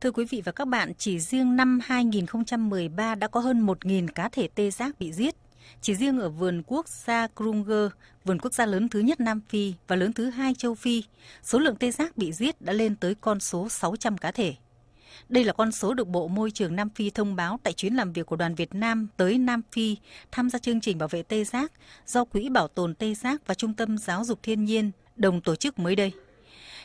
Thưa quý vị và các bạn, chỉ riêng năm 2013 đã có hơn 1.000 cá thể tê giác bị giết. Chỉ riêng ở vườn quốc gia Kruger, vườn quốc gia lớn thứ nhất Nam Phi và lớn thứ hai châu Phi, số lượng tê giác bị giết đã lên tới con số 600 cá thể. Đây là con số được Bộ Môi trường Nam Phi thông báo tại chuyến làm việc của đoàn Việt Nam tới Nam Phi tham gia chương trình bảo vệ tê giác do Quỹ Bảo tồn Tê giác và Trung tâm Giáo dục Thiên nhiên đồng tổ chức mới đây.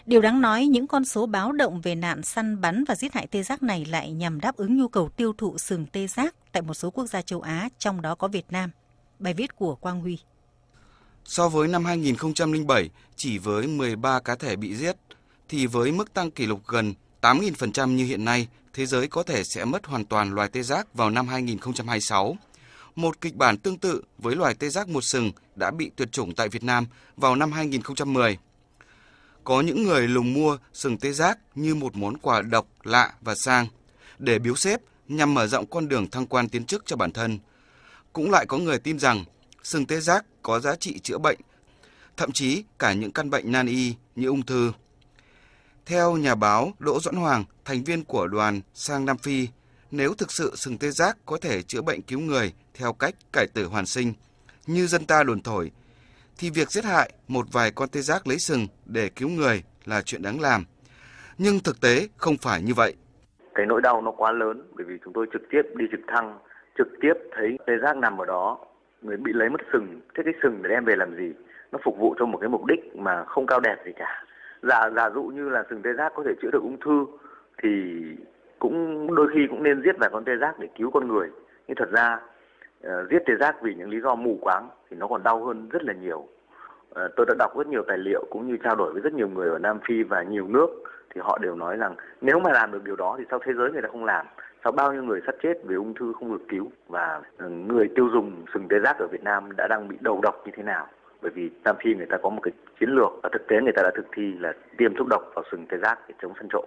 Điều đáng nói, những con số báo động về nạn săn bắn và giết hại tê giác này lại nhằm đáp ứng nhu cầu tiêu thụ sừng tê giác tại một số quốc gia châu Á, trong đó có Việt Nam. Bài viết của Quang Huy. So với năm 2007, chỉ với 13 cá thể bị giết, thì với mức tăng kỷ lục gần 8.000% như hiện nay, thế giới có thể sẽ mất hoàn toàn loài tê giác vào năm 2026. Một kịch bản tương tự với loài tê giác một sừng đã bị tuyệt chủng tại Việt Nam vào năm 2010. Có những người lùng mua sừng tê giác như một món quà độc, lạ và sang để biếu xếp nhằm mở rộng con đường thăng quan tiến chức cho bản thân. Cũng lại có người tin rằng sừng tê giác có giá trị chữa bệnh, thậm chí cả những căn bệnh nan y như ung thư. Theo nhà báo Đỗ Doãn Hoàng, thành viên của đoàn sang Nam Phi, nếu thực sự sừng tê giác có thể chữa bệnh cứu người theo cách cải tử hoàn sinh, như dân ta đồn thổi – thì việc giết hại một vài con tê giác lấy sừng để cứu người là chuyện đáng làm. Nhưng thực tế không phải như vậy. Cái nỗi đau nó quá lớn bởi vì chúng tôi trực tiếp đi trực thăng, trực tiếp thấy tê giác nằm ở đó, người bị lấy mất sừng, thế cái sừng để đem về làm gì? Nó phục vụ cho một cái mục đích mà không cao đẹp gì cả. Giả giả dụ như là sừng tê giác có thể chữa được ung thư thì cũng đôi khi cũng nên giết vài con tê giác để cứu con người. Nhưng thật ra Ờ, giết tê giác vì những lý do mù quáng thì nó còn đau hơn rất là nhiều ờ, tôi đã đọc rất nhiều tài liệu cũng như trao đổi với rất nhiều người ở Nam Phi và nhiều nước thì họ đều nói rằng nếu mà làm được điều đó thì sao thế giới người ta không làm sao bao nhiêu người sắp chết vì ung thư không được cứu và ờ, người tiêu dùng sừng tê giác ở Việt Nam đã đang bị đầu độc như thế nào bởi vì Nam Phi người ta có một cái chiến lược và thực tế người ta đã thực thi là tiêm thuốc độc vào sừng tê giác để chống săn trộm.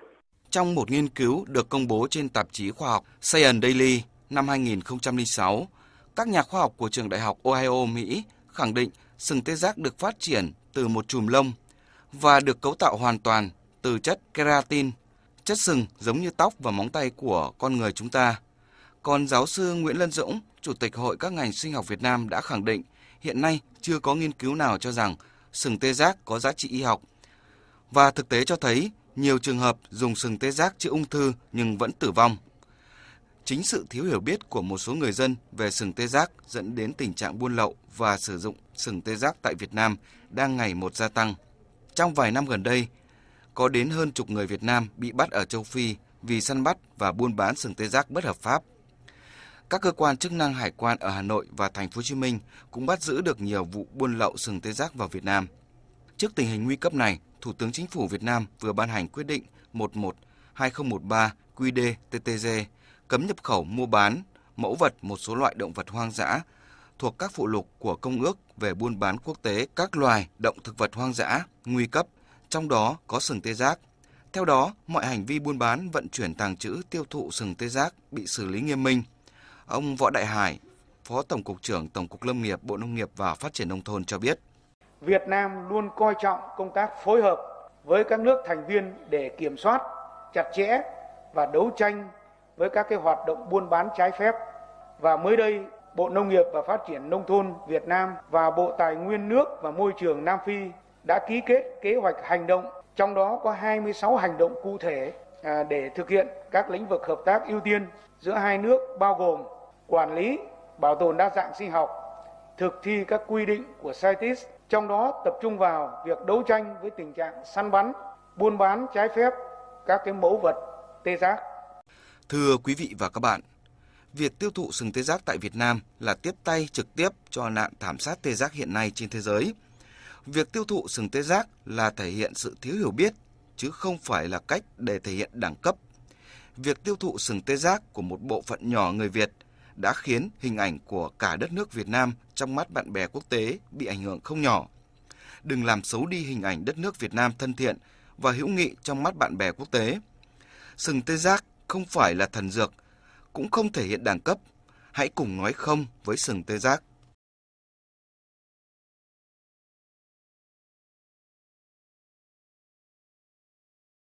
Trong một nghiên cứu được công bố trên tạp chí khoa học Science Daily năm 2006, các nhà khoa học của trường đại học Ohio, Mỹ khẳng định sừng tê giác được phát triển từ một chùm lông và được cấu tạo hoàn toàn từ chất keratin, chất sừng giống như tóc và móng tay của con người chúng ta. Còn giáo sư Nguyễn Lân Dũng, Chủ tịch Hội các ngành sinh học Việt Nam đã khẳng định hiện nay chưa có nghiên cứu nào cho rằng sừng tê giác có giá trị y học. Và thực tế cho thấy nhiều trường hợp dùng sừng tê giác chữa ung thư nhưng vẫn tử vong chính sự thiếu hiểu biết của một số người dân về sừng tê giác dẫn đến tình trạng buôn lậu và sử dụng sừng tê giác tại Việt Nam đang ngày một gia tăng. Trong vài năm gần đây, có đến hơn chục người Việt Nam bị bắt ở châu Phi vì săn bắt và buôn bán sừng tê giác bất hợp pháp. Các cơ quan chức năng hải quan ở Hà Nội và thành phố Hồ Chí Minh cũng bắt giữ được nhiều vụ buôn lậu sừng tê giác vào Việt Nam. Trước tình hình nguy cấp này, Thủ tướng Chính phủ Việt Nam vừa ban hành quyết định 11 2013 QĐ-TTG cấm nhập khẩu mua bán mẫu vật một số loại động vật hoang dã thuộc các phụ lục của Công ước về buôn bán quốc tế các loài động thực vật hoang dã nguy cấp, trong đó có sừng tê giác. Theo đó, mọi hành vi buôn bán, vận chuyển tàng trữ, tiêu thụ sừng tê giác bị xử lý nghiêm minh. Ông Võ Đại Hải, Phó Tổng cục trưởng Tổng cục Lâm nghiệp, Bộ Nông nghiệp và Phát triển nông thôn cho biết. Việt Nam luôn coi trọng công tác phối hợp với các nước thành viên để kiểm soát chặt chẽ và đấu tranh với các cái hoạt động buôn bán trái phép và mới đây Bộ Nông nghiệp và Phát triển Nông thôn Việt Nam và Bộ Tài nguyên nước và Môi trường Nam Phi đã ký kết kế hoạch hành động, trong đó có 26 hành động cụ thể à, để thực hiện các lĩnh vực hợp tác ưu tiên giữa hai nước bao gồm quản lý, bảo tồn đa dạng sinh học, thực thi các quy định của CITES, trong đó tập trung vào việc đấu tranh với tình trạng săn bắn, buôn bán trái phép các cái mẫu vật tê giác. Thưa quý vị và các bạn, việc tiêu thụ sừng tê giác tại Việt Nam là tiếp tay trực tiếp cho nạn thảm sát tê giác hiện nay trên thế giới. Việc tiêu thụ sừng tê giác là thể hiện sự thiếu hiểu biết chứ không phải là cách để thể hiện đẳng cấp. Việc tiêu thụ sừng tê giác của một bộ phận nhỏ người Việt đã khiến hình ảnh của cả đất nước Việt Nam trong mắt bạn bè quốc tế bị ảnh hưởng không nhỏ. Đừng làm xấu đi hình ảnh đất nước Việt Nam thân thiện và hữu nghị trong mắt bạn bè quốc tế. Sừng tê giác không phải là thần dược, cũng không thể hiện đẳng cấp. Hãy cùng nói không với sừng tê giác.